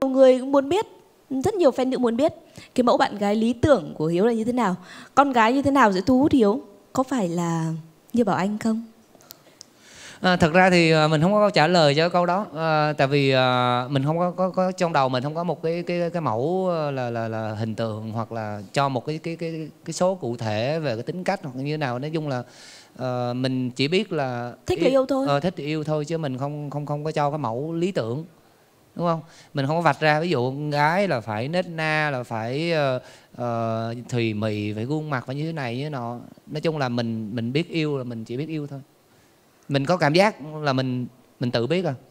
Nhiều người cũng muốn biết, rất nhiều fan nữ muốn biết cái mẫu bạn gái lý tưởng của Hiếu là như thế nào. Con gái như thế nào sẽ thu hút Hiếu? Có phải là như Bảo Anh không? À, thật ra thì à, mình không có câu trả lời cho câu đó à, tại vì à, mình không có, có có trong đầu mình không có một cái cái cái mẫu à, là là là hình tượng hoặc là cho một cái cái cái cái số cụ thể về cái tính cách hoặc như thế nào nói chung là à, mình chỉ biết là thích yêu, thì yêu thôi à, thích thì yêu thôi chứ mình không không không có cho cái mẫu lý tưởng đúng không mình không có vạch ra ví dụ con gái là phải nết na là phải uh, uh, thùy mị phải gương mặt phải như thế này như thế nọ nói chung là mình mình biết yêu là mình chỉ biết yêu thôi mình có cảm giác là mình mình tự biết rồi à.